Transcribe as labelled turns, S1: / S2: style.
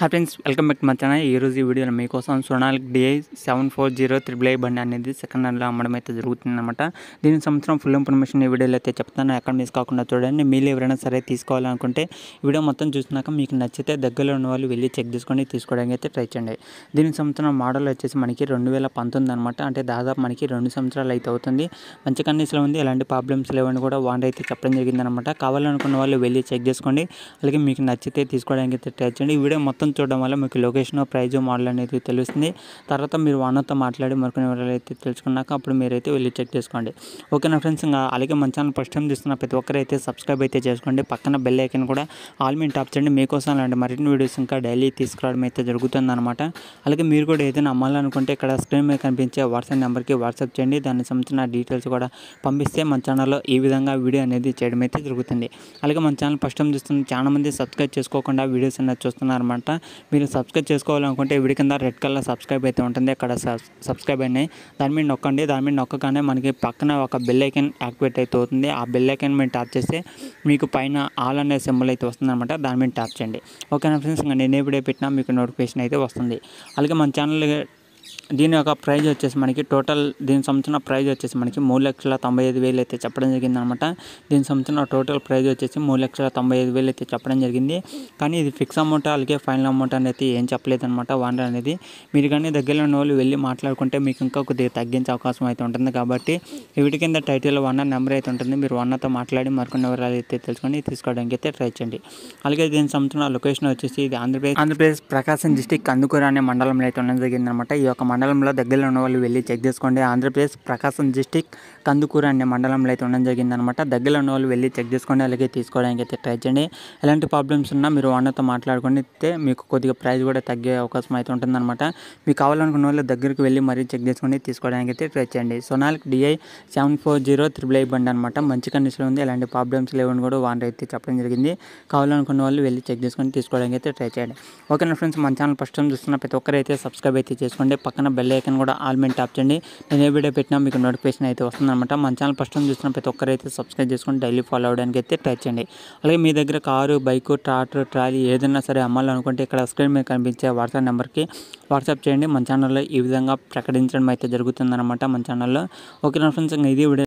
S1: hi friends welcome back మా channel ఈరోజు ఈ వీడియోలో మీకోసం Sonalika DI seven four zero triple I బండి అనేది సెకండ్ హ్యాండ్లో అమ్మడం అయితే జరుగుతుందన్నమాట దీని సంవత్సరం ఫుల్ ఇన్ఫర్మేషన్ ఈ వీడియోలో అయితే చెప్తాను ఎక్కడ మిస్ కాకుండా చూడండి మీరు ఎవరైనా సరే తీసుకోవాలనుకుంటే వీడియో మొత్తం చూసినాక మీకు నచ్చితే దగ్గరలో ఉన్న వాళ్ళు వెళ్ళి చెక్ చేసుకొని తీసుకోవడానికి అయితే ట్రై చేయండి దీని సంవత్సరం మోడల్ వచ్చేసి మనకి రెండు వేల పంతొమ్మిది అనమాట అంటే దాదాపు మనకి రెండు సంవత్సరాలు అయితే అవుతుంది మంచి కండిషన్లో ఉంది ఎలాంటి ప్రాబ్లమ్స్ లేవని కూడా వాండ్ అయితే చెప్పడం జరిగిందనమాట కావాలనుకున్న వాళ్ళు వెళ్ళి చెక్ చేసుకోండి అలాగే మీకు నచ్చితే తీసుకోవడానికి అయితే ట్రై చేయండి ఈ వీడియో మొత్తం మొత్తం చూడడం వల్ల మీకు లొకేషన్ ప్రైజ్ మోడల్ అనేది తెలుస్తుంది తర్వాత మీరు ఓనర్తో మాట్లాడి మరికొన్ని వివరాలు అయితే తెలుసుకున్నాక అప్పుడు మీరైతే వెళ్ళి చెక్ చేసుకోండి ఓకేనా ఫ్రెండ్స్ ఇంకా అలాగే మన ఛానల్ ఫస్ట్ టైం చూస్తున్న ప్రతి ఒక్కరైతే సబ్స్క్రైబ్ అయితే చేసుకోండి పక్కన బెల్ ఐకన్ కూడా ఆల్ మేము టాప్ చేయండి మీకోసం అలాంటి మరిన్ని వీడియోస్ ఇంకా డైలీ తీసుకురావడం అయితే అనమాట అలాగే మీరు కూడా ఏదైనా అమ్మాలనుకుంటే ఇక్కడ స్క్రీన్ మీద కనిపించే వాట్సాప్ నెంబర్కి వాట్సాప్ చేయండి దానికి సంబంధించిన డీటెయిల్స్ కూడా పంపిస్తే మన ఛానల్లో ఈ విధంగా వీడియో అనేది చేయడం అయితే జరుగుతుంది అలాగే మన ఛానల్ ఫస్ట్ టైం చూస్తున్న చాలా మంది సబ్స్క్రైబ్ చేసుకోకుండా వీడియోస్ అనేది చూస్తున్నారన్నమాట మీరు సబ్స్క్రైబ్ చేసుకోవాలనుకుంటే వీడి కింద రెడ్ కలర్ సబ్స్క్రైబ్ అయితే ఉంటుంది అక్కడ సబ్స్క్రైబ్ అయినాయి దాని మీద నొక్కండి దాని మీద నొక్కగానే మనకి పక్కన ఒక బెల్ ఐకెన్ యాక్టివేట్ అయితే అవుతుంది ఆ బెల్ ఐకెన్ మీరు ట్యాప్ చేస్తే మీకు పైన ఆల్ అనే సింబల్ అయితే వస్తుంది అనమాట దాని మీద ట్యాప్ చేయండి ఓకేనా ఫ్రెండ్స్ ఇంకా నేను ఎప్పుడే పెట్టినా మీకు నోటిఫికేషన్ అయితే వస్తుంది అలాగే మన ఛానల్ దీని యొక్క ప్రైజ్ వచ్చేసి మనకి టోటల్ దీని సంబంధించిన ప్రైజ్ వచ్చేసి మనకి మూడు లక్షల తొంభై ఐదు వేలు అయితే చెప్పడం జరిగింది అనమాట దీని సంబంధించిన టోటల్ ప్రైజ్ వచ్చేసి మూడు లక్షల తొంభై ఐదు వేలు అయితే చెప్పడం జరిగింది కానీ ఇది ఫిక్స్ అమౌంట్ అలాగే ఫైనల్ అమౌంట్ అనేది ఏం చెప్పలేదు అనమాట వాన్ అనేది మీరు కానీ దగ్గరలో ఉన్న వాళ్ళు వెళ్ళి మాట్లాడుకుంటే మీకు ఇంకా కొద్దిగా తగ్గించే అవకాశం అయితే ఉంటుంది కాబట్టి వీటి కింద టైటిల్ వన్ నెంబర్ అయితే ఉంటుంది మీరు వన్నతో మాట్లాడి మరికొన్ని వివరాలు అయితే తెలుసుకొని తీసుకోవడానికి అయితే ట్రై చేయండి అలాగే దీని సంబంధించిన లొకేషన్ వచ్చేసి ఇది ఆంధ్రప్రదేశ్ ఆంధ్రప్రదేశ్ ప్రకాశం డిస్టిక్ కందుకూరు అనే మండలంలో అయితే ఉండడం జరిగింది అనమాట ఈ యొక్క మండలంలో దగ్గరలో ఉన్న వాళ్ళు వెళ్ళి చెక్ చేసుకోండి ఆంధ్రప్రదేశ్ ప్రకాశం డిస్టిక్ కందుకూరు అనే మండలంలో అయితే ఉండడం జరిగిందనమాట దగ్గరలో ఉన్న వాళ్ళు వెళ్ళి చెక్ చేసుకోండి అలాగే తీసుకోవడానికి అయితే ట్రై చేయండి ఎలాంటి ప్రాబ్లమ్స్ ఉన్నా మీరు వాళ్ళతో మాట్లాడుకుని అయితే మీకు కొద్దిగా ప్రైస్ కూడా తగ్గే అవకాశం అయితే ఉంటుందన్నమాట మీకు కావాలనుకున్న వాళ్ళు దగ్గరికి వెళ్ళి మరీ చెక్ చేసుకొని తీసుకోవడానికి అయితే ట్రై చేయండి Sonalika DI seven four zero triple I బండ్ అనమాట మంచి కండిషన్లో ఉంది ఎలాంటి ప్రాబ్లమ్స్ లేవని కూడా వాన అయితే చెప్పడం జరిగింది కావాలనుకున్న వాళ్ళు వెళ్ళి చెక్ చేసుకొని తీసుకోవడానికి అయితే ట్రై చేయండి ఓకేనా ఫ్రెండ్స్ మన ఛానల్ ఫస్ట్ టైం చూస్తున్న ప్రతి ఒక్కరైతే సబ్స్క్రైబ్ అయితే చేసుకోండి పక్కన పక్కన బెల్ ఐకన్ కూడా ఆల్ మీద ట్యాప్ చేయండి నేను ఏ వీడియో పెట్టినా మీకు నోటిఫికేషన్ అయితే వస్తుందన్నమాట మన ఛానల్ ఫస్ట్ టైం చూసిన ప్రతి ఒక్కరైతే సబ్స్క్రైబ్ చేసుకుని డైలీ ఫాలో అవడానికి అయితే ట్రై చేయండి అలాగే మీ దగ్గర కారు బైక్ ట్రాక్టర్ ట్రాలీ ఏదైనా సరే అమ్మాలనుకుంటే ఇక్కడ స్క్రీన్ మీద కనిపించే వాట్సాప్ నెంబర్కి వాట్సాప్ చేయండి మన ఛానల్లో ఈ విధంగా ప్రకటించడం అయితే జరుగుతుందన్నమాట మన ఛానల్లో ఓకే నా ఫ్రెండ్స్ ఇంకా ఇది వీడియో